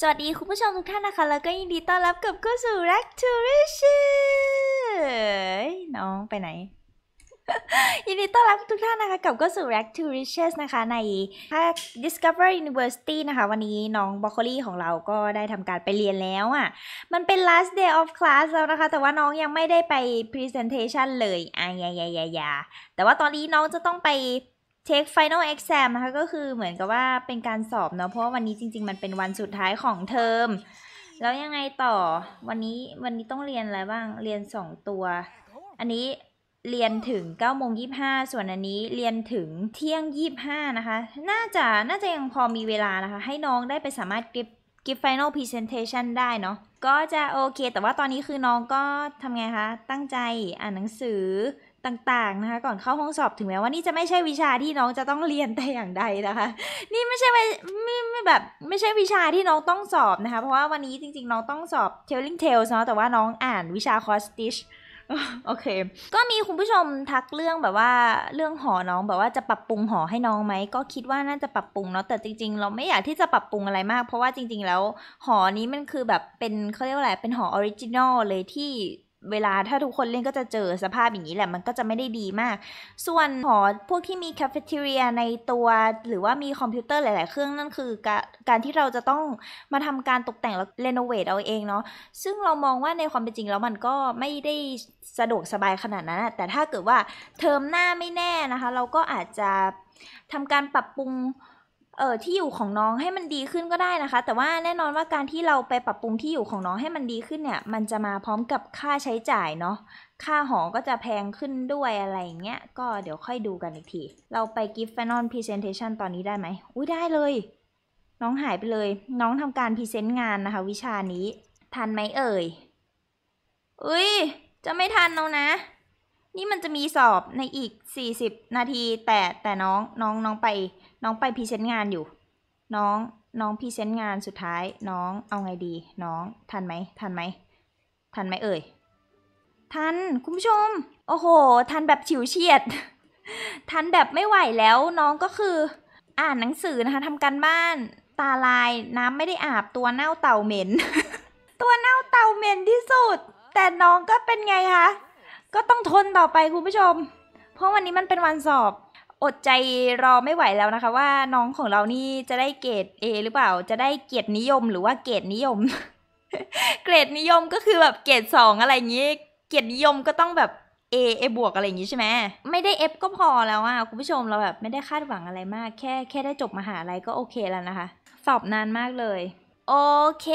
สวัสดีคุณผู้ชมทุกท่านนะคะ แล้วก็ยินดีต้อนรับกับเข้าสู่ Rack to Rich น้องไปไหน ยินดีต้อนรับทุกท่านนะคะกับก็สู่ Rack to Riches นะคะ ในภาค Discover University นะคะ วันนี้น้องบรอกโคลี่ของเราก็ได้ทำการไปเรียนแล้วอะ่ะมันเป็น last day of class แล้วนะคะ แต่ว่าน้องยังไม่ได้ไป presentation เลยอ่ะยายายายาแต่ว่าตอนนี้น้องจะต้องไปค a k แ final exam นะคะก็คือเหมือนกับว่าเป็นการสอบเนาะเพราะวันนี้จริง ๆมันเป็นวันสุดท้ายของเทอมแล้วยังไงต่อวันนี้วันนี้ต้องเรียนอะไรบ้าง เรียน 2 ตัว อันนี้เรียนถึง9ก้าโมงยีส่วนอันนี้เรียนถึงเที่ยง 25 นะคะ น่าจะ น่าจะยังพอมีเวลานะคะ ให้น้องได้ไปสามารถกิฟกิฟไฟแนลพรีเซนเทชันได้เนาะก็จะโอเค แต่ว่าตอนนี้คือน้องก็ทำไงคะตั้งใจอ่านหนังสือต่างๆนะคะก่อนเข้าห้องสอบถึงแม้ว่านี่จะไม่ใช่วิชาที่น้องจะต้องเรียนแต่อย่างใดนะคะนี่ไม่ใช่ไม่ไม่แบบไม่ใช่วิชาที่น้องต้องสอบนะคะเพราะว่าวันนี้จริง ๆน้องต้องสอบ telling tales เนาะแต่ว่าน้องอ่านวิชา c o s t i c h โอเค ก็มีคุณผู้ชมทักเรื่องแบบว่าเรื่องหอน้องแบบว่าจะปรับปรุงหอให้น้องไหมก็คิดว่าน่าจะปรับปรุงเนาะแต่จริงๆเราไม่อยากที่จะปรับปรุงอะไรมาก เพราะว่าจริงๆแล้วหอนี้มันคือแบบเป็นเขาเรียกว่าอะไรเป็นหอออริจินอลเลยที่เวลาถ้าทุกคนเล่นก็จะเจอสภาพอย่างนี้แหละ มันก็จะไม่ได้ดีมาก ส่วนหอพวกที่มีคาเฟ่เทเรียในตัว หรือว่ามีคอมพิวเตอร์หลายๆเครื่องนั่นคือการที่เราจะต้องมาทำการตกแต่งแล้วเรโนเวทเอาเองเนาะซึ่งเรามองว่าในความเป็นจริงแล้วมันก็ไม่ได้สะดวกสบายขนาดนั้นแต่ถ้าเกิดว่าเทอมหน้าไม่แน่นะคะ เราก็อาจจะทำการปรับปรุงเออที่อยู่ของน้องให้มันดีขึ้นก็ได้นะคะ แต่ว่าแน่นอนว่าการที่เราไปปรับปรุงที่อยู่ของน้องให้มันดีขึ้นเนี่ย มันจะมาพร้อมกับค่าใช้จ่ายเนาะค่าหอ ก็จะแพงขึ้นด้วยอะไรอย่างเงี้ย ก็เดี๋ยวค่อยดูกันอีกที เราไปกิฟต์แฟนอ p พรีเซนเทชันตอนนี้ได้ไหมอุ้ยได้เลย น้องหายไปเลย น้องทำการพรีเซนต์งานนะคะ วิชานี้ทันไหมเอ่ยอุ้ยจะไม่ทันล้วนะนี่มันจะมีสอบในอีก 40 นาทีแต่แต่น้องน้องน้องไป น้องไปพรีเซนต์งานอยู่ น้องน้องพรีเซนต์งานสุดท้าย น้องเอาไงดี น้อง ทันไหมทันไหมทันไหมเอ่ยทันคุณผู้ชม โอ้โห ทันแบบฉิวเฉียด ทันแบบไม่ไหวแล้ว น้องก็คืออ่านหนังสือนะคะทำการบ้าน ตาลายน้ำไม่ได้อาบตัวเน่าเต่าเหม็น ตัวเน่าเต่าเหม็นที่สุดแต่น้องก็เป็นไงคะก็ต้องทนต่อไปคุณผู้ชม เพราะวันนี้มันเป็นวันสอบ อดใจรอไม่ไหวแล้วนะคะว่าน้องของเรานี่จะได้เกรด A หรือเปล่า จะได้เกียรตินิยมหรือว่าเกรดนิยม เกรดนิยมก็คือแบบเกรดสองอะไรอย่างนี้ เกรดนิยมก็ต้องแบบ A A บวกอะไรอย่างนี้ใช่ไหมไม่ได้ F ก็พอแล้วอ่ะคุณผู้ชมเราแบบไม่ได้คาดหวังอะไรมากแค่แค่ได้จบมหาลัยก็โอเคแล้วนะคะ สอบนานมากเลยโอเค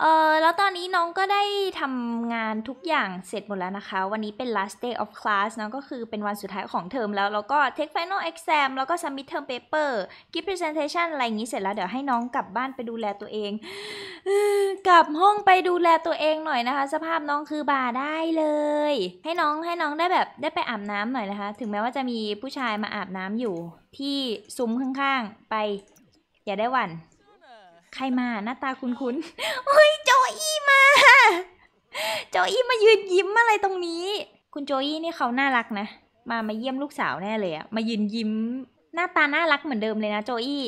เออแล้วตอนนี้น้องก็ได้ทำงานทุกอย่างเสร็จหมดแล้วนะคะ วันนี้เป็น last day of class นะก็คือเป็นวันสุดท้ายของเทอมแล้ว แล้วก็ take final exam แล้วก็ submit term paper give presentation อะไรอย่างนี้เสร็จแล้วเดี๋ยวให้น้องกลับบ้านไปดูแลตัวเอง กลับห้องไปดูแลตัวเองหน่อยนะคะ สภาพน้องคือบาได้เลย ให้น้องให้น้องได้แบบ ได้ไปอาบน้ำหน่อยนะคะ ถึงแม้ว่าจะมีผู้ชายมาอาบน้ำอยู่ ที่ซุ้มข้างๆไปอย่าได้วั่นใครมาหน้าตาคุ้นๆเฮ้ยโจอี้มา โจอี้มายืนยิ้มอะไรตรงนี้ คุณโจอี้นี่เขาน่ารักนะ มามาเยี่ยมลูกสาวแน่เลยอะมายืนยิ้ม หน้าตาน่ารักเหมือนเดิมเลยนะโจอี้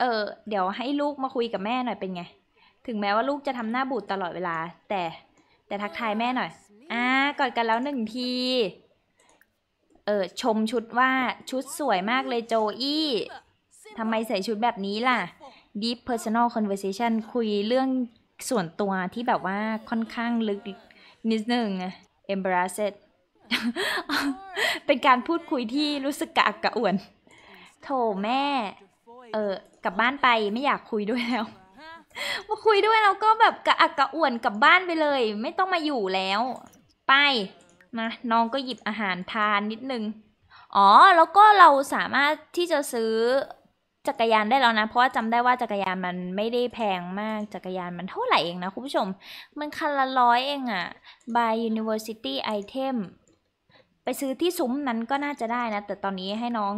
เออ เดี๋ยวให้ลูกมาคุยกับแม่หน่อยเป็นไง ถึงแม้ว่าลูกจะทำหน้าบูดตลอดเวลา แต่ แต่ทักทายแม่หน่อย อ่ากอดกันแล้วหนึ่งที เออ ชมชุดว่าชุดสวยมากเลยโจอี้ ทำไมใส่ชุดแบบนี้ล่ะ deep personal conversation คุยเรื่องส่วนตัวที่แบบว่าค่อนข้างลึกนิดนึง embrace i เป็นการพูดคุยที่รู้สึกกระอักกระอ่วนโถแม่ เออกลับบ้านไปไม่อยากคุยด้วยแล้วมาคุยด้วยเราก็แบบกระอักกระอ่วนกลับบ้านไปเลย ไม่ต้องมาอยู่แล้ว ไปมาน้องก็หยิบอาหารทานนิดนึงอ๋อ แล้วก็เราสามารถที่จะซื้อจักรยานได้แล้วนะ เพราะว่าจำได้ว่าจักรยานมันไม่ได้แพงมาก จักรยานมันเท่าไหร่เองนะคุณผู้ชม มันคันละร้อยเองอะ่ะ by university item ไปซื้อที่ซุ้มนั้นก็น่าจะได้นะ แต่ตอนนี้ให้น้อง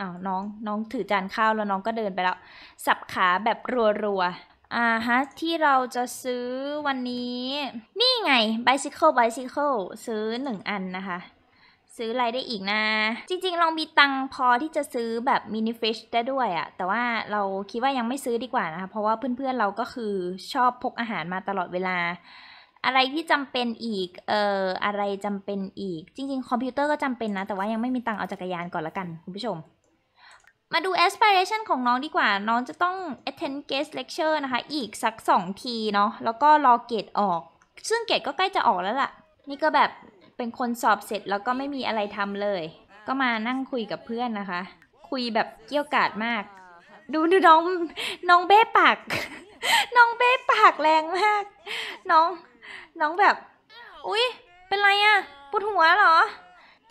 อ้าวน้อง น้องถือจานข้าวแล้วน้องก็เดินไปแล้ว สับขาแบบรัวๆ อ่าฮะที่เราจะซื้อวันนี้ นี่ไง bicycle bicycle ซื้อหนึ่งอันนะคะซื้ออะไรได้อีกนะ จริง ๆ ลองมีตังพอที่จะซื้อแบบมินิฟิชได้ด้วยอะแต่ว่าเราคิดว่ายังไม่ซื้อดีกว่านะคะ เพราะว่าเพื่อนๆ เราก็คือชอบพกอาหารมาตลอดเวลา อะไรที่จำเป็นอีก เอ่ออะไรจำเป็นอีก จริงๆ คอมพิวเตอร์ก็จำเป็นนะ แต่ว่ายังไม่มีตังเอาจักรยานก่อนละกัน คุณผู้ชม มาดู aspiration ของน้องดีกว่า น้องจะต้อง attend guest lecture นะคะ อีกสัก2ทีเนาะ แล้วก็รอเกตดออก ซึ่งเกตดก็ใกล้จะออกแล้วล่ะ นี่ก็แบบเป็นคนสอบเสร็จแล้วก็ไม่มีอะไรทำเลย ก็มานั่งคุยกับเพื่อนนะคะ คุยแบบเกี่ยวกาดมาก ดูดูน้องน้องเบ้ปากน้องเบ้ปากแรงมาก น้อง น้องแบบ อุ๊ยเป็นไรอะปวดหัวเหรอ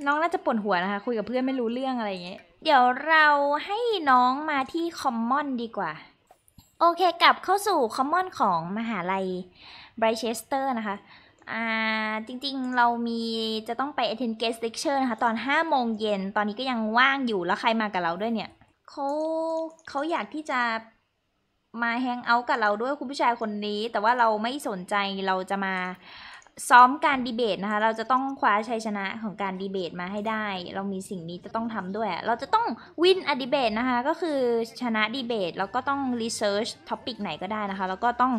น้องน่าจะปวดหัวนะคะคุยกับเพื่อนไม่รู้เรื่องอะไรอย่างเงี้ยเดี๋ยวเราให้น้องมาที่คอมมอนดีกว่าโอเคกลับเข้าสู่คอมมอนของมหาลัยไบรเชสเตอร์นะคะจริงๆ เรามีจะต้องไป attend guest lecture นะคะตอน 5 โมงเย็น ตอนนี้ก็ยังว่างอยู่แล้วใครมากับเราด้วยเนี่ยเขาเขาอยากที่จะมาแฮงเอาท์กับเราด้วยคุณผู้ชายคนนี้ แต่ว่าเราไม่สนใจเราจะมาซ้อมการดีเบตนะคะ เราจะต้องคว้าชัยชนะของการดีเบตมาให้ได้ เรามีสิ่งนี้จะต้องทำด้วย เราจะต้องวินอดีเบตนะคะ ก็คือชนะดีเบตแล้วก็ต้องรีเสิร์ชท็อปิกไหนก็ได้นะคะแล้วก็ต้อง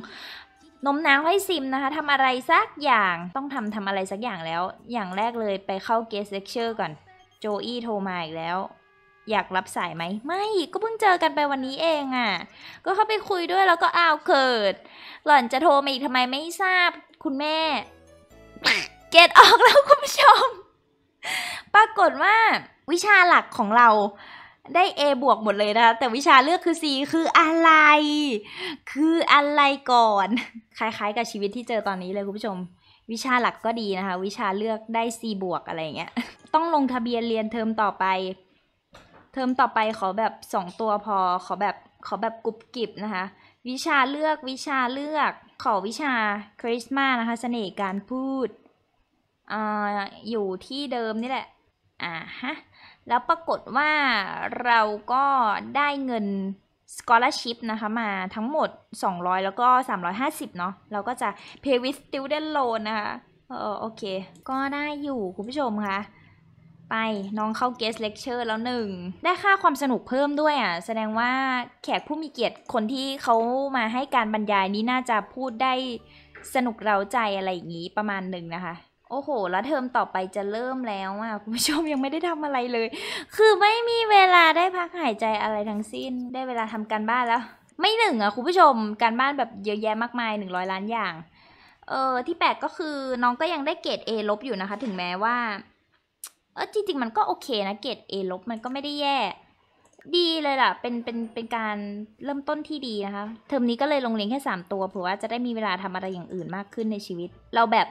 นมน้าวให้ซิมนะคะทำอะไรสักอย่างต้องทำทำอะไรสักอย่างแล้ว อย่างแรกเลยไปเข้าเกสเลคเชอร์ก่อนโจอี้โทรมาอีกแล้ว อยากรับสายไหมไม่ ก็เพิ่งเจอกันไปวันนี้เองอะ่ะ ก็เข้าไปคุยด้วยแล้วก็อ้าวเกิดหล่อนจะโทรมาอีกทำไมไม่ทราบคุณแม่ เกตออกแล้วคุณผู้ชมปรากฏว่าวิชาหลักของเราได้ A บวกหมดเลยนะคะ แต่วิชาเลือกคือ C คืออะไร คืออะไรก่อน คล้ายๆ กับชีวิตที่เจอตอนนี้เลยคุณผู้ชม วิชาหลักก็ดีนะคะ วิชาเลือกได้ C บวกอะไรเงี้ย ต้องลงทะเบียนเรียนเทอมต่อไป เทอมต่อไปขอแบบ 2 ตัวพอขอแบบขอแบบกรุบกริบนะคะ วิชาเลือกวิชาเลือกขอวิชาคริสต์มาสนะคะสเสน่ห์การพูดออยู่ที่เดิมนี่แหละอ่าฮะแล้วปรากฏว่าเราก็ได้เงิน scholarship นะคะมาทั้งหมด 200 แล้วก็ 350 เนาะ เราก็จะ pay with student loan นะคะ เออโอเค ก็ได้อยู่ คุณผู้ชมคะไปน้องเข้า guest lecture แล้วหนึ่ง ได้ค่าความสนุกเพิ่มด้วยอ่ะ แสดงว่าแขกผู้มีเกียรติคนที่เขามาให้การบรรยายนี้น่าจะพูดได้สนุกเร้าใจอะไรอย่างนี้ประมาณหนึ่งนะคะโอ้โห แล้วเทอมต่อไปจะเริ่มแล้วอ่ะคุณผู้ชมยังไม่ได้ทำอะไรเลย คือไม่มีเวลาได้พักหายใจอะไรทั้งสิ้น ได้เวลาทำการบ้านแล้ว ไม่หนึ่ง อ่ะคุณผู้ชม การบ้านแบบเยอะแยะมากมายหนึ่งร้อยล้านอย่าง เออที่แปลกก็คือน้องก็ยังได้เกรด A ลบอยู่นะคะถึงแม้ว่า เออจริง ๆมันก็โอเคนะเกรด A ลบมันก็ไม่ได้แย่ ดีเลยล่ะ เป็น เป็น เป็นการเริ่มต้นที่ดีนะคะ เทอมนี้ก็เลยลงเรียนแค่3ตัว เผื่อว่าจะได้มีเวลาทำอะไรอย่างอื่นมากขึ้นในชีวิต เราแบบ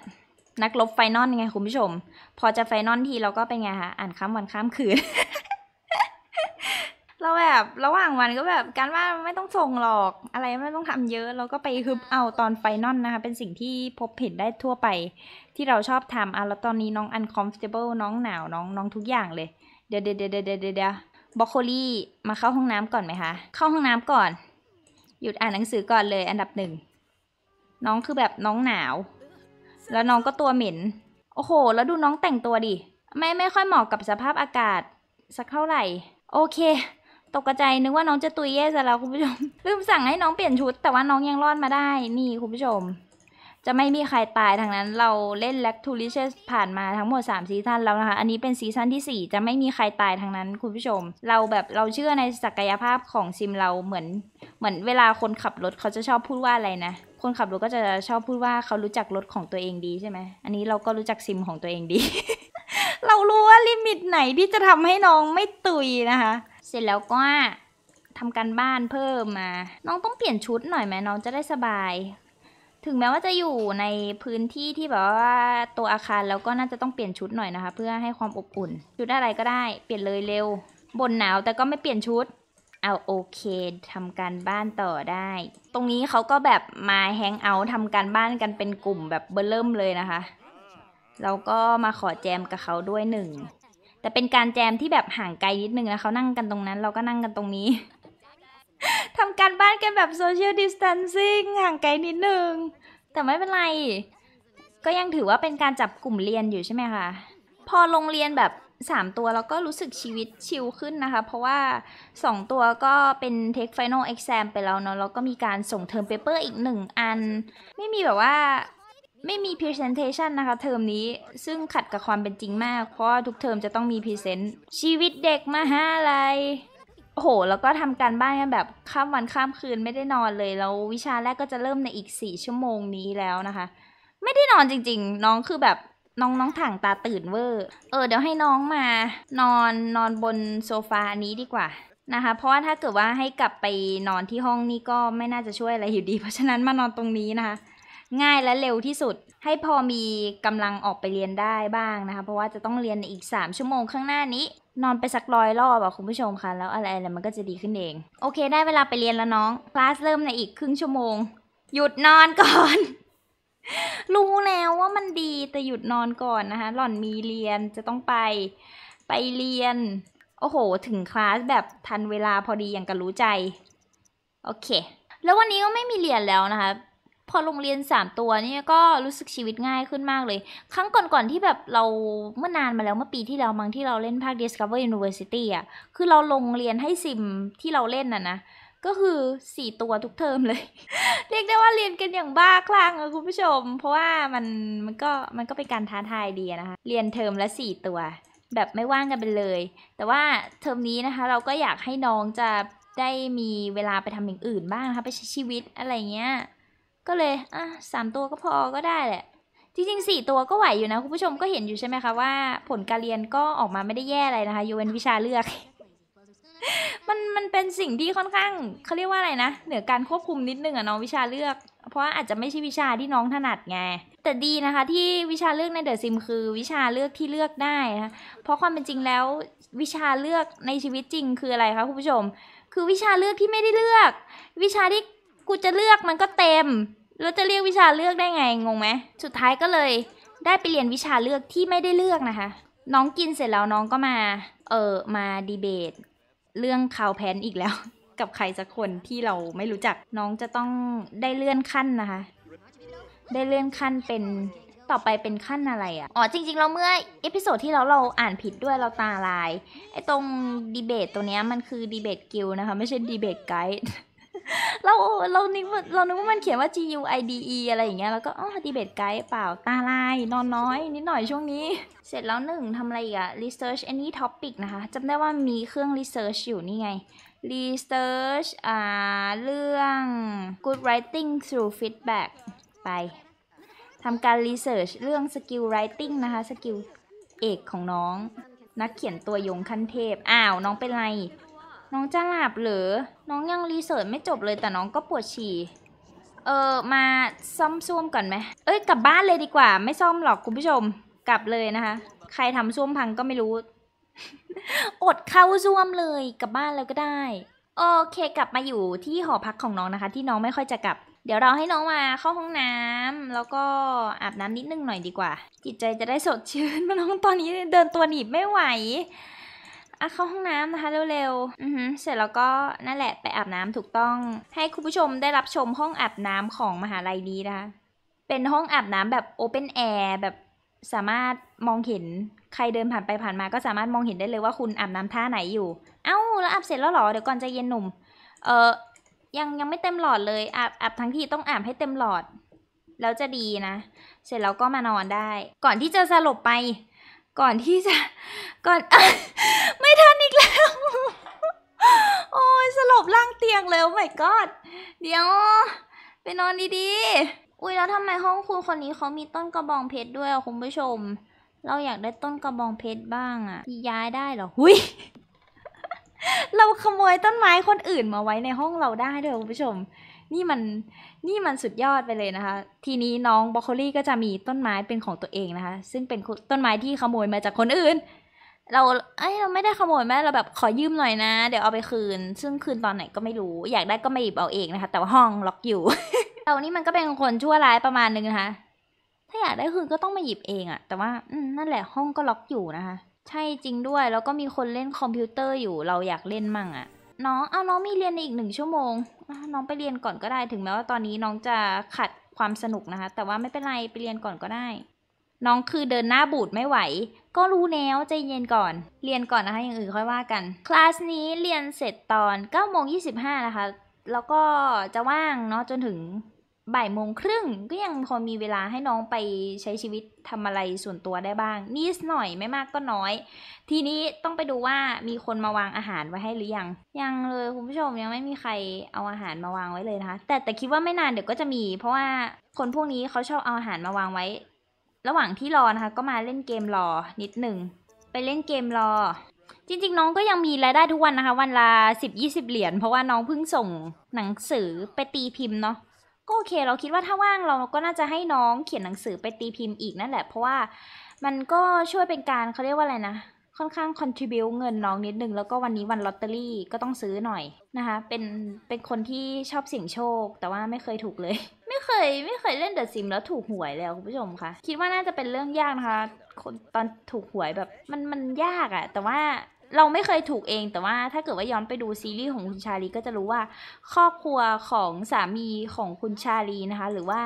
นักลบไฟนอลไงคุณผู้ชม พอจะไฟนอลที เราก็เป็นไงคะอ่านข้ามวันข้ามคืน เราแบบ ระหว่างวันก็แบบการว่าไม่ต้องส่งหรอกอะไรไม่ต้องทำเยอะ เราก็ไปฮึบเอาตอนไฟนอลนะคะ เป็นสิ่งที่พบเห็นได้ทั่วไป ที่เราชอบทำอ่ะ แล้วตอนนี้น้อง uncomfortable น้องหนาวน้อง น้องทุกอย่างเลย เดี๋ยวเดี๋ยวเดี๋ยวเดี๋ยวบรอกโคลี่มาเข้าห้องน้ำก่อนไหมคะเข้าห้องน้ำก่อน หยุดอ่านหนังสือก่อนเลย อันดับหนึ่งน้องคือแบบน้องหนาวแล้วน้องก็ตัวเหม็น โอ้โห แล้วดูน้องแต่งตัวดิ ไม่ไม่ค่อยเหมาะกับสภาพอากาศสักเท่าไหร่ โอเค ตกใจนึกว่าน้องจะตุยแย่ซะแล้ว คุณผู้ชม ลืมสั่งให้น้องเปลี่ยนชุด แต่ว่าน้องยังรอดมาได้ นี่ คุณผู้ชม จะไม่มีใครตายทางนั้น เราเล่นแล็กทูริเชสผ่านมาทั้งหมด3ซีซั่นแล้วนะคะ อันนี้เป็นซีซั่นที่4จะไม่มีใครตายทางนั้นคุณผู้ชม เราแบบเราเชื่อในศักยภาพของซิมเราเหมือนเหมือนเวลาคนขับรถเขาจะชอบพูดว่าอะไรนะคนขับรถก็จะชอบพูดว่าเขารู้จักรถของตัวเองดีใช่ไหมอันนี้เราก็รู้จักซิมของตัวเองดี เรารู้ว่าลิมิตไหนที่จะทำให้น้องไม่ตุยนะคะ เสร็จแล้วก็ทำการบ้านเพิ่มมา น้องต้องเปลี่ยนชุดหน่อยไหมน้องจะได้สบาย ถึงแม้ว่าจะอยู่ในพื้นที่ที่แบบว่าตัวอาคารแล้วก็น่าจะต้องเปลี่ยนชุดหน่อยนะคะเพื่อให้ความอบอุ่น ชุดอะไรก็ได้เปลี่ยนเลยเร็ว บนหนาว แต่ก็ไม่เปลี่ยนชุดเอาโอเคทำการบ้านต่อได้ ตรงนี้เขาก็แบบมาแฮงเอาท์ทำการบ้านกันเป็นกลุ่มแบบเบอเริ่มเลยนะคะแล้วก็มาขอแจมกับเขาด้วยหนึ่ง แต่เป็นการแจมที่แบบห่างไกลนิดนึงนะเขานั่งกันตรงนั้น เราก็นั่งกันตรงนี้ทำการบ้านกันแบบโซเชียลดิสทันซิ่งห่างไกลนิดนึง แต่ไม่เป็นไร ก็ยังถือว่าเป็นการจับกลุ่มเรียนอยู่ใช่ไหมคะ พอโรงเรียนแบบสามตัว แล้วก็รู้สึกชีวิตชิลขึ้นนะคะ เพราะว่าสองตัวก็เป็นเทคไฟนอลเอ็กซมไปแล้วเนาะ แล้วก็มีการส่งเทอมเปเปอร์อีกงอัน ไม่มีแบบว่าไม่มี Presentation นะคะ เทอมนี้ซึ่งขัดกับความเป็นจริงมาก เพราะทุกเทอมจะต้องมี Present ชีวิตเด็กมาหาะไรโอ้โห แล้วก็ทำการบ้านกันแบบ ข้ามวันข้ามคืนไม่ได้นอนเลยแล้ววิชาแรกก็จะเริ่มในอีกสี่ชั่วโมงนี้แล้วนะคะ ไม่ได้นอนจริงๆ น้องคือแบบน้องน้องถังตาตื่นเวอร์ เออ เดี๋ยวให้น้องมา นอนนอนบนโซฟานี้ดีกว่านะคะ เพราะว่าถ้าเกิดว่าให้กลับไปนอนที่ห้องนี้ก็ไม่น่าจะช่วยอะไรอยู่ดี เพราะฉะนั้นมานอนตรงนี้นะคะ ง่ายและเร็วที่สุด ให้พอมีกำลังออกไปเรียนได้บ้างนะคะ เพราะว่าจะต้องเรียนอีก 3 ชั่วโมงข้างหน้านี้ นอนไปสักร้อยรอบอะคุณผู้ชมคะ่ะแล้วอะไรอะไรมันก็จะดีขึ้นเอง โอเค ได้เวลาไปเรียนแล้วน้อง คลาสเริ่มในอีกครึ่งชั่วโมง หยุดนอนก่อนมันดีแต่หยุดนอนก่อนนะคะ หล่อนมีเรียนจะต้องไปไปเรียน โอ้โห ถึงคลาสแบบทันเวลาพอดีอย่างกับรู้ใจ โอเค แล้ววันนี้ก็ไม่มีเรียนแล้วนะคะ พอโรงเรียน 3 ตัวนี่ก็รู้สึกชีวิตง่ายขึ้นมากเลย ครั้งก่อนๆ ที่แบบเราเมื่อนานมาแล้ว เมื่อปีที่แล้ว มั้งที่เราเล่นภาค Discover University อ่ะ คือเราลงเรียนให้ซิมที่เราเล่นน่ะนะก็คือสี่ตัวทุกเทอมเลย เรียกได้ว่าเรียนกันอย่างบ้าคลั่งอะคุณผู้ชม เพราะว่ามันมันก็มันก็เป็นการท้าทายดีนะคะ เรียนเทอมละสี่ตัว แบบไม่ว่างกันไปเลย แต่ว่าเทอมนี้นะคะ เราก็อยากให้น้องจะได้มีเวลาไปทำอย่างอื่นบ้างนะคะไปใช้ชีวิตอะไรเงี้ย ก็เลยอ่ะสามตัวก็พอก็ได้แหละ จริงๆสี่ตัวก็ไหวอยู่นะคุณผู้ชมก็เห็นอยู่ใช่ไหมคะว่าผลการเรียนก็ออกมาไม่ได้แย่อะไรนะคะยกเว้นวิชาเลือกมันเป็นสิ่งที่ค่อนข้างเขาเรียกว่าอะไรนะ เหนือการควบคุมนิดนึงอะน้องวิชาเลือก เพราะอาจจะไม่ใช่วิชาที่น้องถนัดไงแต่ดีนะคะที่วิชาเลือกในเดอะซิมคือวิชาเลือกที่เลือกได้นะเพราะความเป็นจริงแล้ววิชาเลือกในชีวิตจริงคืออะไรคะคุณผู้ชมคือวิชาเลือกที่ไม่ได้เลือก วิชาที่กูจะเลือกมันก็เต็มแล้วจะเรียกวิชาเลือกได้ไงงงไหมสุดท้ายก็เลยได้ไปเรียนวิชาเลือกที่ไม่ได้เลือกนะคะ น้องกินเสร็จแล้วน้องก็มาเออมาดีเบตเรื่องคาวแพนอีกแล้วกับใครสักคนที่เราไม่รู้จักน้องจะต้องได้เลื่อนขั้นนะคะ ได้เลื่อนขั้นเป็นต่อไปเป็นขั้นอะไรอะ่ะอ๋อจริงๆเราเมื่อเอพิโซดที่เราเราอ่านผิดด้วยเราตาลายไอ้ตรงดีเบตตัวเนี้ยมันคือดีเบตกิลนะคะ ไม่ใช่ดีเบตไกด์เราเรานึกว่าเรานึกว่ามันเขียนว่า G U I D E อะไรอย่างเงี้ยแล้วก็อ๋อดีเบตไกด์เปล่าตาลายนอนน้อย นิดหน่อยช่วงนี้ เสร็จแล้วหนึ่งทำอะไรอีกอะ research any topic นะคะจำได้ว่ามีเครื่อง research อยู่นี่ไง research อ่าเรื่อง good writing through feedback ไปทำการ research เรื่อง skill writing นะคะ skill เอกของน้อง นักเขียนตัวยงขั้นเทพ อ้าวน้องเป็นไรน้องจะหลับหรือ น้องยังรีเสิร์ชไม่จบเลยแต่น้องก็ปวดฉี่เออมาซ่อมซ่วมก่อนไหมเอ้ยกลับบ้านเลยดีกว่า ไม่ซ่อมหรอกคุณผู้ชมกลับเลยนะคะ ใครทำซ่วมพังก็ไม่รู้อดเข้าซ่วมเลยกลับบ้านแล้วก็ได้ โอเคกลับมาอยู่ที่หอพักของน้องนะคะ ที่น้องไม่ค่อยจะกลับ เดี๋ยวเราให้น้องมาเข้าห้องน้ำ แล้วก็อาบน้ำนิดนึงหน่อยดีกว่าจิตใจจะได้สดชื่นาน้องตอนนี้เดินตัวหนีบไม่ไหวอะเข้าห้องน้ำนะคะเร็วๆอือ เสร็จแล้วก็นั่นแหละไปอาบน้ำถูกต้อง ให้คุณผู้ชมได้รับชมห้องอาบน้ำของมหาลัยนี้นะคะ เป็นห้องอาบน้ำแบบโอเพนแอร์แบบสามารถมองเห็นใครเดินผ่านไปผ่านมาก็สามารถมองเห็นได้เลยว่าคุณอาบน้ำท่าไหนอยู่ เอ้าแล้วอาบเสร็จแล้วหรอเดี๋ยวก่อนจะเย็นหนุ่มเออยังยังไม่เต็มหลอดเลยอาบอาบทั้งที่ต้องอาบให้เต็มหลอด แล้วจะดีนะ เสร็จแล้วก็มานอนได้ ก่อนที่จะสลบไปก่อนที่จะ ก่อนไม่ทันอีกแล้ว โอ้ยสลบล่างเตียงเลยโอ้ my god เดี๋ยวไปนอนดีๆอุ้ยแล้วทำไมห้องครูคนนี้เขามีต้นกระบองเพชรด้วยอ่ะคุณผู้ชม เราอยากได้ต้นกระบองเพชรบ้างอ่ะย้ายได้เหรอหุยเราขโมยต้นไม้คนอื่นมาไว้ในห้องเราได้ด้วยคุณผู้ชมนี่มันนี่มันสุดยอดไปเลยนะคะ ทีนี้น้องบรอกโคลี่ก็จะมีต้นไม้เป็นของตัวเองนะคะ ซึ่งเป็นต้นไม้ที่ขโมยมาจากคนอื่น เราเอ้ยเราไม่ได้ขโมยแม่เราแบบขอยืมหน่อยนะ เดี๋ยวเอาไปคืน ซึ่งคืนตอนไหนก็ไม่รู้ อยากได้ก็ไม่หยิบเอาเองนะคะแต่ว่าห้องล็อกอยู่เรานี่มันก็เป็นคนชั่วร้ายประมาณนึงนะคะ ถ้าอยากได้คืนก็ต้องมาหยิบเองอะแต่ว่านั่นแหละห้องก็ล็อกอยู่นะคะใช่จริงด้วยแล้วก็มีคนเล่นคอมพิวเตอร์อยู่ เราอยากเล่นมั่งอะน้อง เอาน้องมีเรียนในอีกหนึ่งชั่วโมง น้องไปเรียนก่อนก็ได้ถึงแม้ว่าตอนนี้น้องจะขัดความสนุกนะคะ แต่ว่าไม่เป็นไร ไปเรียนก่อนก็ได้ น้องคือเดินหน้าบูดไม่ไหว ก็รู้แล้วใจเย็นก่อน เรียนก่อนนะคะอย่างอื่นค่อยว่ากัน คลาสนี้เรียนเสร็จตอน9ก้าโมงยีนะคะ แล้วก็จะว่างเนาะจนถึงบ่ายโมงครึ่งก็ยังพอมีเวลาให้น้องไปใช้ชีวิตทำอะไรส่วนตัวได้บ้างนิดหน่อยไม่มากก็น้อย ทีนี้ต้องไปดูว่ามีคนมาวางอาหารไว้ให้หรือยังยังเลยคุณผู้ชมยังไม่มีใครเอาอาหารมาวางไว้เลยนะคะ แต่แต่คิดว่าไม่นานเดี๋ยวก็จะมี เพราะว่าคนพวกนี้เขาชอบเอาอาหารมาวางไว้ ระหว่างที่รอนะคะก็มาเล่นเกมรอนิดหนึ่งไปเล่นเกมรอ จริงๆ น้องก็ยังมีรายได้ทุกวันนะคะ วันละ10-20 เหรียญเพราะว่าน้องเพิ่งส่งหนังสือไปตีพิมพ์เนาะ็โอเค เราคิดว่าถ้าว่างเราก็น่าจะให้น้องเขียนหนังสือไปตีพิมพ์อีกนั่นแหละ เพราะว่ามันก็ช่วยเป็นการเขาเรียกว่าอะไรนะ ค่อนข้าง contribu เงินน้องนิดนึงแล้วก็วันนี้วันลอตเตอรี่ก็ต้องซื้อหน่อยนะคะเป็นเป็นคนที่ชอบเสี่ยงโชค แต่ว่าไม่เคยถูกเลย ไม่เคยไม่เคยเล่นเดอะซิม แล้วถูกหวยแล้วคุณผู้ชมคะคิดว่าน่าจะเป็นเรื่องยากนะคะคนตอนถูกหวยแบบมันมันยากอะแต่ว่าเราไม่เคยถูกเองแต่ว่าถ้าเกิดว่าย้อนไปดูซีรีส์ของคุณชาลี ก็จะรู้ว่าครอบครัวของสามีของคุณชาลีนะคะ หรือว่า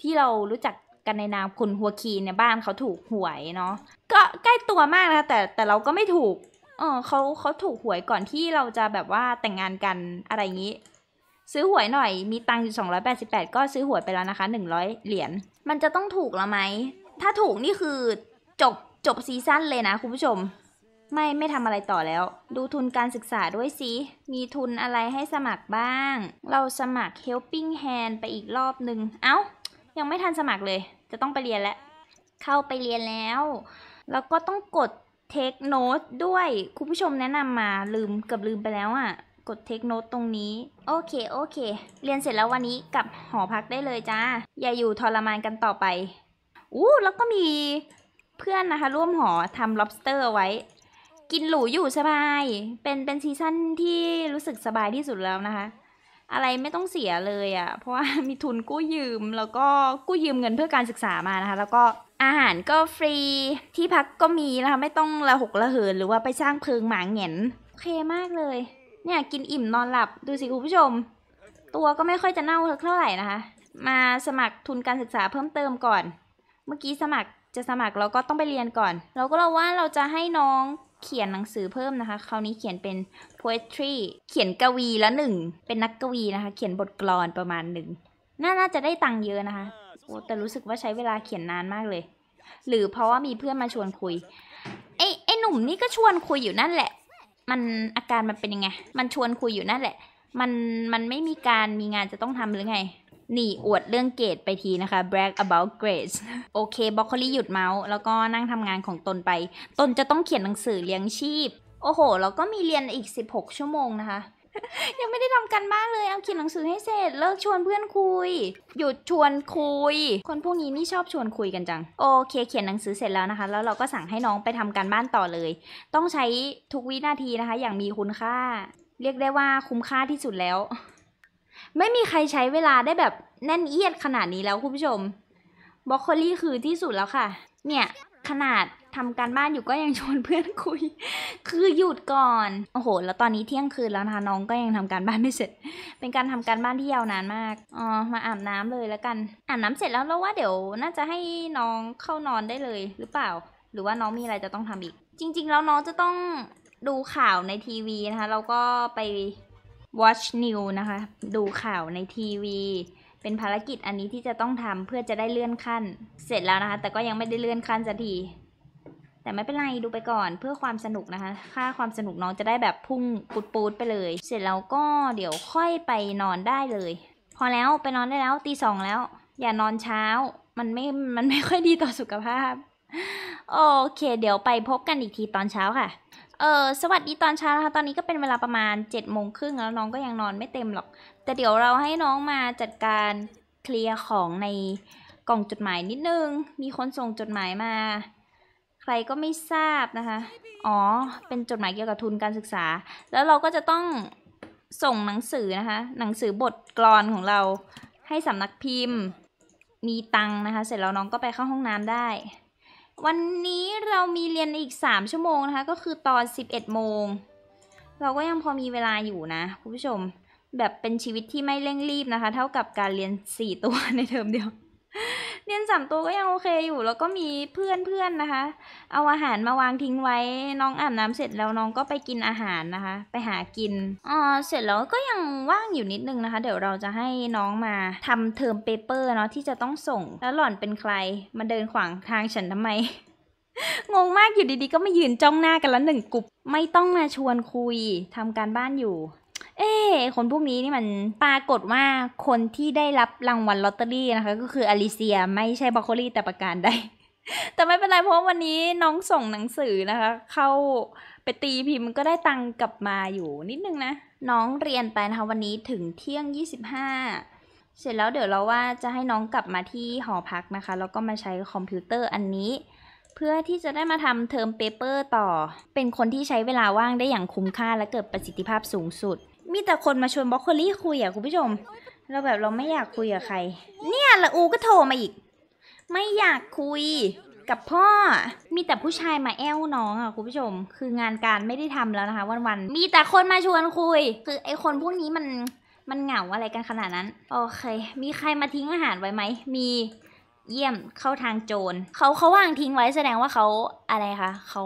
ที่เรารู้จักกันในนามคุณหัวคีเนี่ยบ้านเขาถูกหวยเนาะก็ใกล้ตัวมากนะแต่แต่เราก็ไม่ถูกเออเขาเขาถูกหวยก่อนที่เราจะแบบว่าแต่งงานกันอะไรงนี้ ซื้อหวยหน่อย มีตังค์อยู่288 ก็ซื้อหวยไปแล้วนะคะ100เหรียญมันจะต้องถูกแล้วไหมถ้าถูกนี่คือจบจบซีซั่นเลยนะคุณผู้ชมไม่ไม่ทำอะไรต่อแล้ว ดูทุนการศึกษาด้วยสิมีทุนอะไรให้สมัครบ้าง เราสมัคร helping hand ไปอีกรอบนึง เอา้า ยังไม่ทันสมัครเลย จะต้องไปเรียนแล้ว เข้าไปเรียนแล้ว แล้วก็ต้องกด take note ด้วย คุณผู้ชมแนะนำมาลืมเกือบลืมไปแล้วอะ่ะ กด take note ตรงนี้ โอเคโอเค เรียนเสร็จแล้ววันนี้ กลับหอพักได้เลยจ้าอย่าอยู่ทรมานกันต่อไปอู้แล้วก็มีเพื่อนนะคะ ร่วมหอทำ lobster ไว้กินหรูอยู่สบาย เป็น เป็นซีซั่นที่รู้สึกสบายที่สุดแล้วนะคะ อะไรไม่ต้องเสียเลยอะ่ะ เพราะว่ามีทุนกู้ยืม แล้วก็กู้ยืมเงินเพื่อการศึกษามานะคะ แล้วก็อาหารก็ฟรี ที่พักก็มีนะคะไม่ต้องระหกระเหินหรือว่าไปสร้างเพิงหมางเหงนโอเคมากเลย เนี่ยกินอิ่มนอนหลับดูสิ คุณผู้ชม ตัวก็ไม่ค่อยจะเน่าเท่าไหร่นะคะ มาสมัครทุนการศึกษาเพิ่มเติมก่อน เมื่อกี้สมัครจะสมัครเราก็ต้องไปเรียนก่อนเราก็เราว่าเราจะให้น้องเขียนหนังสือเพิ่มนะคะคราวนี้เขียนเป็น poetry เขียนกวีละหนึ่ง เป็นนักกวีนะคะ เขียนบทกลอนประมาณหนึ่งน่าจะได้ตังค์เยอะนะคะโอ้แต่รู้สึกว่าใช้เวลาเขียนนานมากเลย หรือเพราะว่ามีเพื่อนมาชวนคุยไอ้ไอ้หนุ่มนี่ก็ชวนคุยอยู่นั่นแหละ มันอาการมันเป็นยังไง มันชวนคุยอยู่นั่นแหละ มันมันไม่มีการมีงานจะต้องทำหรือไงหนีอวดเรื่องเกรดไปทีนะคะ brag about grades โอเคบ็อกโคลี่หยุดเมาส์แล้วก็นั่งทำงานของตนไป ตนจะต้องเขียนหนังสือเลี้ยงชีพ โอ้โหแล้วก็มีเรียนอีก 16 ชั่วโมงนะคะ ยังไม่ได้ทำกันบ้านเลย เอาเขียนหนังสือให้เสร็จ เลิกชวนเพื่อนคุย หยุดชวนคุย คนพวกนี้นี่ชอบชวนคุยกันจัง โอเคเขียนหนังสือเสร็จแล้วนะคะแล้วเราก็สั่งให้น้องไปทำการบ้านต่อเลย ต้องใช้ทุกวินาทีนะคะ อย่างมีคุณค่า เรียกได้ว่าคุ้มค่าที่สุดแล้วไม่มีใครใช้เวลาได้แบบแน่นเอียดขนาดนี้แล้วคุณผู้ชมบล็อกโคลี่คือที่สุดแล้วค่ะ เนี่ย ขนาดทำการบ้านอยู่ก็ยังชวนเพื่อนคุย คือหยุดก่อน โอ้โห แล้วตอนนี้เที่ยงคืนแล้วนะคะน้องก็ยังทำการบ้านไม่เสร็จ เป็นการทำการบ้านที่ยาวนานมาก อ๋อ มาอาบน้ำเลยแล้วกัน อาบน้ำเสร็จแล้วเราว่า เดี๋ยว น่าจะให้น้องเข้านอนได้เลยหรือเปล่า หรือว่าน้องมีอะไรจะต้องทำอีก จริง ๆ แล้วน้องจะต้องดูข่าวในทีวีนะคะเราก็ไป watch new นะคะ ดูข่าวในทีวี เป็นภารกิจอันนี้ที่จะต้องทำเพื่อจะได้เลื่อนขั้น เสร็จแล้วนะคะ แต่ก็ยังไม่ได้เลื่อนขั้นสักที แต่ไม่เป็นไร ดูไปก่อนเพื่อความสนุกนะคะ ค่าความสนุกน้องจะได้แบบพุ่งปุดปูดไปเลย เสร็จแล้วก็เดี๋ยวค่อยไปนอนได้เลย พอแล้ว ไปนอนได้แล้ว ตีสองแล้ว อย่านอนเช้า มันไม่ มันไม่ค่อยดีต่อสุขภาพ โอเค เดี๋ยวไปพบกันอีกทีตอนเช้าค่ะเออสวัสดีตอนเช้านะคะตอนนี้ก็เป็นเวลาประมาณ7จ็ดโมงครึ่งแล้วน้องก็ยังนอนไม่เต็มหรอก แต่เดี๋ยวเราให้น้องมาจัดการเคลียร์ของในกล่องจดหมายนิดนึง มีคนส่งจดหมายมา ใครก็ไม่ทราบนะคะ อ๋อ เป็นจดหมายเกี่ยวกับทุนการศึกษา แล้วเราก็จะต้องส่งหนังสือนะคะ หนังสือบทกลอนของเราให้สำนักพิมพ์มีตังนะคะ เสร็จแล้วน้องก็ไปเข้าห้องน้ำได้วันนี้เรามีเรียนอีก 3 ชั่วโมงนะคะ ก็คือตอน 11 โมง เราก็ยังพอมีเวลาอยู่นะ คุณผู้ชม แบบเป็นชีวิตที่ไม่เร่งรีบนะคะ เท่ากับการเรียน 4 ตัวในเทอมเดียวเรียนสามตัวก็ยังโอเคอยู่แล้วก็มีเพื่อนเพื่อนนะคะ เอาอาหารมาวางทิ้งไว้ น้องอาบน้ำเสร็จแล้วน้องก็ไปกินอาหารนะคะ ไปหากินอ๋อเสร็จแล้วก็ยังว่างอยู่นิดนึงนะคะ เดี๋ยวเราจะให้น้องมาทำเทอมเปเปอร์เนาะที่จะต้องส่ง แล้วหล่อนเป็นใคร มาเดินขวางทางฉันทำไม งงมากอยู่ดี ๆก็มายืนจ้องหน้ากันแล้วหนึ่งกลุ่ม ไม่ต้องมาชวนคุย ทำการบ้านอยู่เอ๊คนพวกนี้นี่มันปรากฏว่าคนที่ได้รับรางวัลลอตเตอรี่นะคะ ก็คืออลิเซียไม่ใช่บรอกโคลีแต่ประการใดแต่ไม่เป็นไรเพราะวันนี้น้องส่งหนังสือนะคะ เข้าไปตีพิมพ์ก็ได้ตังกลับมาอยู่ นิดนึงนะ น้องเรียนไปนะคะวันนี้ถึงเที่ยง 25 เสร็จแล้วเดี๋ยวเราว่าจะให้น้องกลับมาที่หอพักนะคะแล้วก็มาใช้คอมพิวเตอร์อันนี้ เพื่อที่จะได้มาทำเทอมเปเปอร์ต่อ เป็นคนที่ใช้เวลาว่างได้อย่างคุ้มค่าและเกิดประสิทธิภาพสูงสุดมีแต่คนมาชวนบล็อกโคลี่คุยอ่ะคุณผู้ชมเราแบบเราไม่อยากคุยกับใคร เนี่ยละอูก็โทรมาอีก ไม่อยากคุยกับพ่อมีแต่ผู้ชายมาแอลน้องอ่ะคุณผู้ชม คืองานการไม่ได้ทำแล้วนะคะ วันๆ มีแต่คนมาชวนคุย คือไอคนพวกนี้มันมันเหงาอะไรกันขนาดนั้นโอเค มีใครมาทิ้งอาหารไว้ไหม มีเยี่ยมเข้าทางโจรเขาเขาวางทิ้งไว้แสดงว่าเขาอะไรคะเขา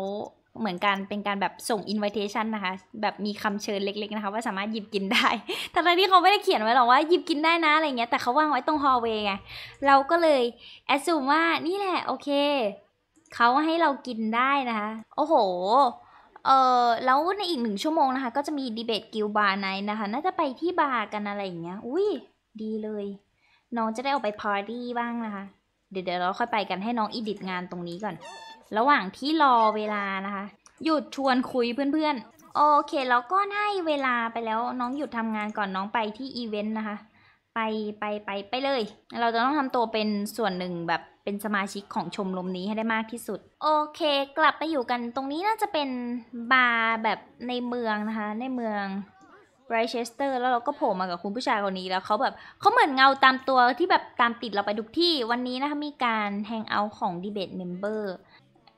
เหมือนกันเป็นการแบบส่งอินวิเทชันนะคะ แบบมีคำเชิญเล็กๆนะคะว่าสามารถหยิบกินได้ทั้งที่เขาไม่ได้เขียนไว้หรอกว่าหยิบกินได้นะ อะไรเงี้ยแต่เขาวางไว้ตรงฮอลเวย์ไง เราก็เลยแอดซูมว่านี่แหละ โอเคเขาให้เรากินได้นะคะ โอ้โหเออแล้วในอีกหนึ่งชั่วโมงนะคะ ก็จะมีดีเบตกิลบาร์ไนนะคะน่าจะไปที่บาร์กันอะไรอย่างเงี้ยอุ้ยดีเลย น้องจะได้ออกไปพาร์ตี้บ้างนะคะเดี๋ยวเดี๋ยวเราค่อยไปกันให้น้องอีดิทงานตรงนี้ก่อนระหว่างที่รอเวลานะคะ หยุดชวนคุยเพื่อนๆ โอเคแล้วก็ให้เวลาไปแล้ว น้องหยุดทำงานก่อนน้องไปที่อีเวนต์นะคะ ไปไปไปไปเลยเราจะต้องทำตัวเป็นส่วนหนึ่งแบบเป็นสมาชิกของชมรมนี้ให้ได้มากที่สุดโอเค กลับไปอยู่กัน ตรงนี้น่าจะเป็นบาร์แบบในเมืองนะคะในเมืองไรเชสเตอร์แล้วเราก็โผล่มากับคุณผู้ชายคนนี้แล้วเขาแบบเขาเหมือนเงาตามตัวที่แบบตามติดเราไปทุกที่วันนี้นะคะมีการแฮงเอาท์ของดีเบตเมมเบอร์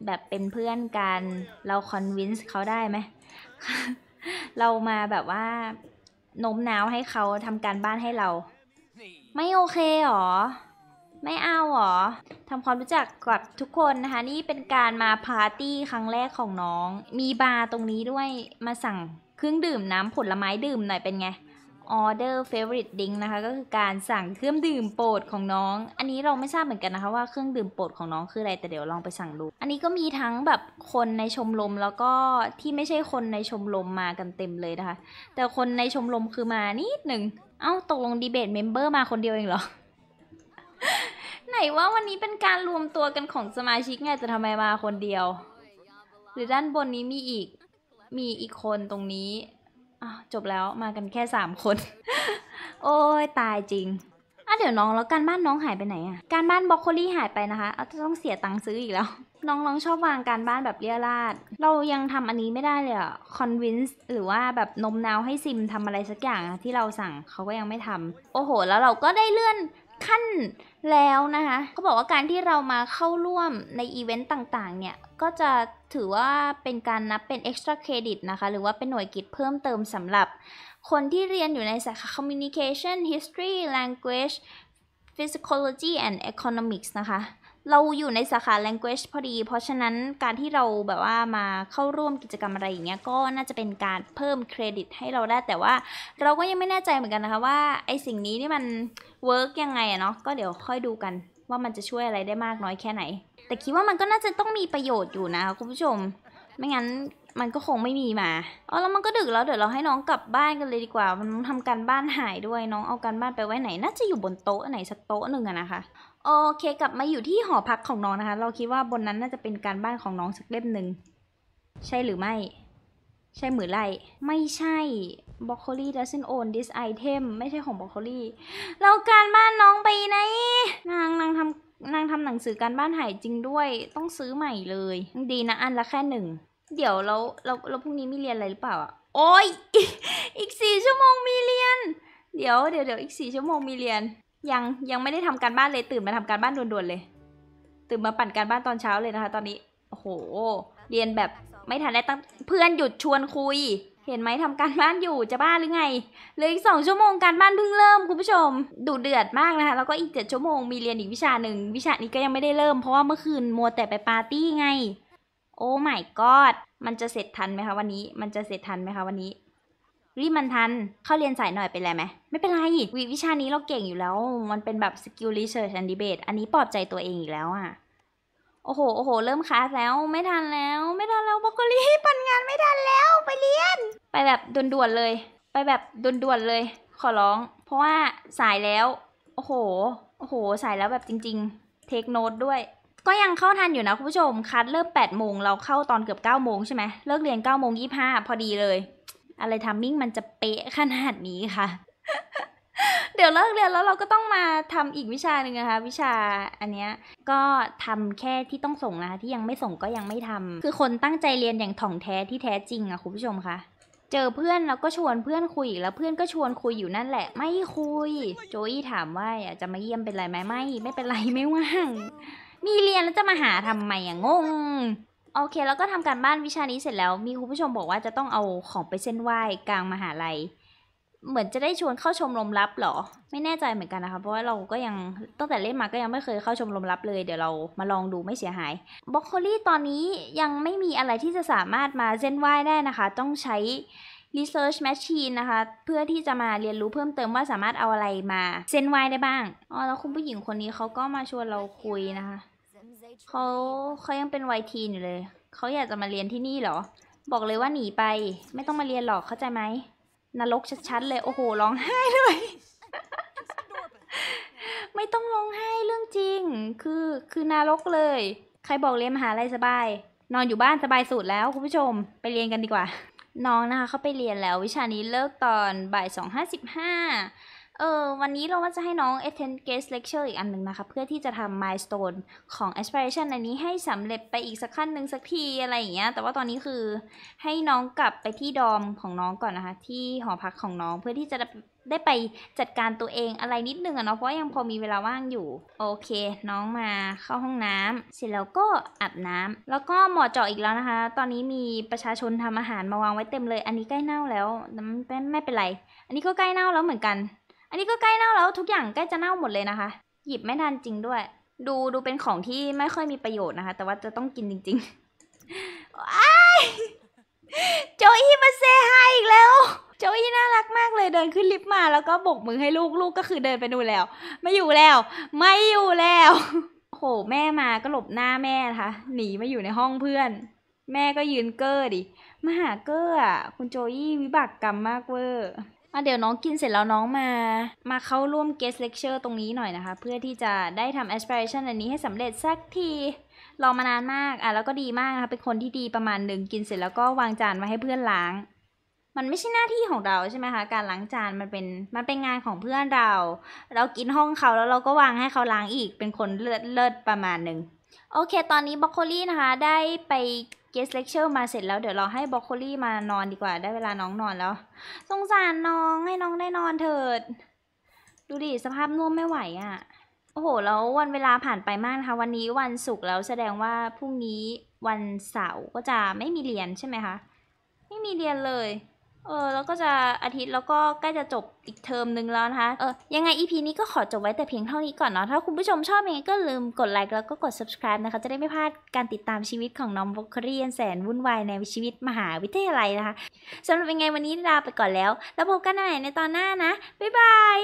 แบบเป็นเพื่อนกันเราคอนวินส์เขาได้ไหม เรามาแบบว่าโน้มน้าวให้เขาทำการบ้านให้เรา ไม่โอเคหรอ ไม่เอาหรอทำความรู้จักกับทุกคนนะคะ นี่เป็นการมาปาร์ตี้ครั้งแรกของน้อง มีบาร์ตรงนี้ด้วยมาสั่งเครื่องดื่มน้ำผลไม้ดื่มหน่อยเป็นไง order favorite drink นะคะ ก็คือการสั่งเครื่องดื่มโปรดของน้อง อันนี้เราไม่ทราบเหมือนกันนะคะ ว่าเครื่องดื่มโปรดของน้องคืออะไร แต่เดี๋ยวลองไปสั่งดู อันนี้ก็มีทั้งแบบคนในชมรมแล้วก็ที่ไม่ใช่คนในชมรมมากันเต็มเลยนะคะแต่คนในชมรมคือมานิดหนึ่ง เอ้าตกลงดีเบตเมมเบอร์มาคนเดียวเองเหรอ ไหนว่าวันนี้เป็นการรวมตัวกันของสมาชิกไงแต่ทำไมมาคนเดียว หรือด้านบนนี้มีอีกมีอีกคนตรงนี้อจบแล้วมากันแค่สามคน โอ้ยตายจริง อ่ะเดี๋ยวน้องแล้วการบ้านน้องหายไปไหนอะการบ้านบล็อกโคลี่หายไปนะคะเอาต้องเสียตังค์ซื้ออีกแล้ว น้องน้องชอบวางการบ้านแบบเรียราด เรายังทำอันนี้ไม่ได้เลยอะคอนวินส์หรือว่าแบบนมนาวให้ซิมทำอะไรสักอย่างที่เราสั่งเขาก็ยังไม่ทำ โอ้โห แล้วเราก็ได้เลื่อนขั้นแล้วนะคะ เขาบอกว่าการที่เรามาเข้าร่วมในอีเวนต์ต่างๆเนี่ย ก็จะถือว่าเป็นการนับเป็นเอ็กซ์ตร้าเครดิตนะคะ หรือว่าเป็นหน่วยกิจเพิ่มเติมสำหรับ คนที่เรียนอยู่ในสาขา communication history language physiology and economics นะคะเราอยู่ในสาขา language พอดี เพราะฉะนั้นการที่เราแบบว่ามาเข้าร่วมกิจกรรมอะไรอย่างเงี้ยก็น่าจะเป็นการเพิ่มเครดิต ให้เราได้แต่ว่าเราก็ยังไม่แน่ใจเหมือนกันนะคะว่าไอสิ่งนี้นี่มันเวิร์กยังไงอะเนาะก็เดี๋ยวค่อยดูกันว่ามันจะช่วยอะไรได้มากน้อยแค่ไหน แต่คิดว่ามันก็น่าจะต้องมีประโยชน์อยู่นะคะคุณผู้ชม ไม่งั้นมันก็คงไม่มีมาอ๋อแล้วมันก็ดึกแล้วเดี๋ยวเราให้น้องกลับบ้านกันเลยดีกว่ามันทำการบ้านหายด้วยน้องเอาการบ้านไปไว้ไหน น่าจะอยู่บนโต๊ะไหนสักโต๊ะหนึ่งอะนะคะโอเคกลับมาอยู่ที่หอพักของน้องนะคะ เราคิดว่าบนนั้นน่าจะเป็นการบ้านของน้องสักเล่มหนึ่ง ใช่หรือไม่ ใช่หมือไรไม่ใช่บ็อกโคลี่ doesn't own this item ไม่ใช่ของบ็อกโคลี่เราการบ้านน้องไปไหนนางนางทำนางทำหนังสือการบ้านหายจริงด้วย ต้องซื้อใหม่เลย ดีนะอันละแค่หนึ่ง เดี๋ยวเราเราเราพรุ่งนี้มีเรียนอะไรหรือเปล่าอ่ะโอ้ยอีกสี่ชั่วโมงมีเรียน เดี๋ยวเดี๋ยวเดี๋ยวอีกสี่ชั่วโมงมีเรียนยังยังไม่ได้ทำการบ้านเลยตื่นมาทำการบ้านด่วนๆเลย ตื่นมาปั่นการบ้านตอนเช้าเลยนะคะตอนนี้โอ้โหเรียนแบบไม่ทันได้ตั้งเพื่อนหยุดชวนคุย เห็นไหมทำการบ้านอยู่จะบ้าหรือไงเหลืออีกสองชั่วโมงการบ้านเพิ่งเริ่มคุณผู้ชม ดูเดือดมากนะคะแล้วก็อีกเจ็ดชั่วโมงมีเรียนอีกวิชาหนึ่งวิชานี้ก็ยังไม่ได้เริ่มเพราะว่าเมื่อคืนมัวแต่ไปปาร์ตี้ไง โอ้ my god มันจะเสร็จทันไหมคะวันนี้มันจะเสร็จทันไหมคะวันนี้รีบมันทัน เข้าเรียนสายหน่อยเป็นไรไหม ไม่เป็นไร วิวิชานี้เราเก่งอยู่แล้ว มันเป็นแบบสกิลรีเสิร์ชแอนดิเบตอันนี้ปลอบใจตัวเองอีกแล้วอ่ะ โอ้โห โอ้โห เริ่มคลาสแล้วไม่ทันแล้ว ไม่ทันแล้วบอกรกลีปั่นงานไม่ทันแล้ว ไปเรียน ไปแบบด่วนๆเลย ไปแบบด่วนๆเลย ขอร้อง เพราะว่าสายแล้ว โอ้โห โอ้โห สายแล้วแบบจริงๆ เทคโนตด้วย ก็ยังเข้าทันอยู่นะคุณผู้ชมคัดเริ่ม8โมงเราเข้าตอนเกือบ9โมงใช่ไหมเลิกเรียน9โมง25พอดีเลยอะไรทัมมิ่งมันจะเป๊ะขนาดนี้ค่ะ เดี๋ยวเลิกเรียนแล้วเราก็ต้องมาทำอีกวิชาหนึ่งนะคะวิชาอันเนี้ยก็ทำแค่ที่ต้องส่งนะคะที่ยังไม่ส่งก็ยังไม่ทำ คือคนตั้งใจเรียนอย่างถ่องแท้ที่แท้จริงอะคุณผู้ชมคะเจอเพื่อนแล้วก็ชวนเพื่อนคุยแล้วเพื่อนก็ชวนคุยอยู่นั่นแหละ ไม่คุย โจอี้ถามว่าจะมาเยี่ยมเป็นไรไหมไม่ไม่เป็นไรไม่ว่าง มีเรียนแล้วจะมาหาทำไมอะงงโอเคแล้วก็ทำการบ้านวิชานี้เสร็จแล้วมีคุณผู้ชมบอกว่าจะต้องเอาของไปเส้นไหว้กลางมหาลัย เหมือนจะได้ชวนเข้าชมรมลับหรอ ไม่แน่ใจเหมือนกันนะคะ เพราะว่าเราก็ยังตั้งแต่เล่นมาก็ยังไม่เคยเข้าชมรมลับเลยเดี๋ยวเรามาลองดูไม่เสียหายบล็อกโคลี่ตอนนี้ยังไม่มีอะไรที่จะสามารถมาเส้นไหว้ได้นะคะต้องใช้ Research Machine นะคะเพื่อที่จะมาเรียนรู้เพิ่มเติมว่าสามารถเอาอะไรมาเส้นไหว้ได้บ้างอ๋อแล้วคุณผู้หญิงคนนี้เขาก็มาชวนเราคุยนะคะเขาเขายังเป็นวัยทีนอยู่เลย เขาอยากจะมาเรียนที่นี่เหรอ บอกเลยว่าหนีไป ไม่ต้องมาเรียนหรอกเข้าใจไหมนรกชัดๆเลยโอ้โห ร้องไห้เลย ไม่ต้องร้องไห้เรื่องจริง คือคือนรกเลย ใครบอกเรียนมหาลัยสบาย นอนอยู่บ้านสบายสุดแล้วคุณผู้ชมไปเรียนกันดีกว่า น้องนะคะเขาไปเรียนแล้ว วิชานี้เลิกตอนบ่ายสองห้าสิบห้าออวันนี้เราว่าจะให้น้อง attend guest lecture อีกอันหนึ่งนะคะเพื่อที่จะทำ milestone ของ aspiration อันนี้ให้สำเร็จไปอีกสักขั้นหนึ่งสักทีอะไรอย่างเงี้ย แต่ว่าตอนนี้คือให้น้องกลับไปที่ดอมของน้องก่อนนะคะ ที่หอพักของน้องเพื่อที่จะได้ไปจัดการตัวเองอะไรนิดนึงอะเนาะเพราะยังพอมีเวลาว่างอยู่ โอเค น้องมาเข้าห้องน้ำเสร็จแล้วก็อาบน้ำ แล้วก็หมอเจาะอีกแล้วนะคะ ตอนนี้มีประชาชนทำอาหารมาวางไว้เต็มเลย อันนี้ใกล้เน่าแล้ว ไม่เป็นไร อันนี้ก็ใกล้เน่าแล้วเหมือนกันอันนี้ก็ใกล้เน่าแล้วทุกอย่างใกล้จะเน่าหมดเลยนะคะ หยิบไม่ทันจริงด้วย ดูดูเป็นของที่ไม่ค่อยมีประโยชน์นะคะ แต่ว่าจะต้องกินจริงๆไอ้โจอี้มาเซฮายอีกแล้ว โจอี้น่ารักมากเลยเดินขึ้นลิฟต์มาแล้วก็บกมือให้ลูกลูกก็คือเดินไปดูแล้ว ไม่อยู่แล้ว ไม่อยู่แล้วโหแม่มาก็หลบหน้าแม่ นะคะหนีมาอยู่ในห้องเพื่อน แม่ก็ยืนเก้อดิมาหาเก้อคุณโจอี้วิบากกรรมมากเวอร์อะเดี๋ยวน้องกินเสร็จแล้วน้องมา มาเข้าร่วม guest lecture ตรงนี้หน่อยนะคะเพื่อที่จะได้ทำ aspiration อันนี้ให้สำเร็จสักทีรอมานานมากอ่ะแล้วก็ดีมากนะคะเป็นคนที่ดีประมาณหนึ่งกินเสร็จแล้วก็วางจานไว้ให้เพื่อนล้าง มันไม่ใช่หน้าที่ของเราใช่ไหมคะการล้างจานมันเป็นมันเป็นงานของเพื่อนเราเรากินห้องเขาแล้วเราก็วางให้เขาล้างอีกเป็นคนเลิศประมาณหนึ่งโอเค ตอนนี้บรอกโคลี่นะคะ ได้ไปเกสเลคเชอร์มาเสร็จแล้ว เดี๋ยวเราให้บรอกโคลี่มานอนดีกว่า ได้เวลาน้องนอนแล้ว สงสารน้อง ให้น้องได้นอนเถิด ดูดิ สภาพน่วมไม่ไหวอะ่ะ โอ้โห แล้ววันเวลาผ่านไปมากนะคะ วันนี้วันศุกร์แล้วแสดงว่า พรุ่งนี้วันเสาร์ก็จะไม่มีเรียนใช่ไหมคะ ไม่มีเรียนเลยเออแล้วก็จะอาทิตย์แล้วก็ใกล้จะจบอีกเทอมนึงแล้วนะคะเออยังไง EP นี้ก็ขอจบไว้แต่เพียงเท่านี้ก่อนเนาะถ้าคุณผู้ชมชอบยังไงก็ลืมกดไลค์แล้วก็กด subscribe นะคะ จะได้ไม่พลาดการติดตามชีวิตของน้องบอคเรียนแสนวุ่นวายในชีวิตมหาวิทยาลัยนะคะสำหรับยังไงวันนี้ลาไปก่อนแล้ว แล้วพบกันใหม่ในตอนหน้านะ บ๊ายบาย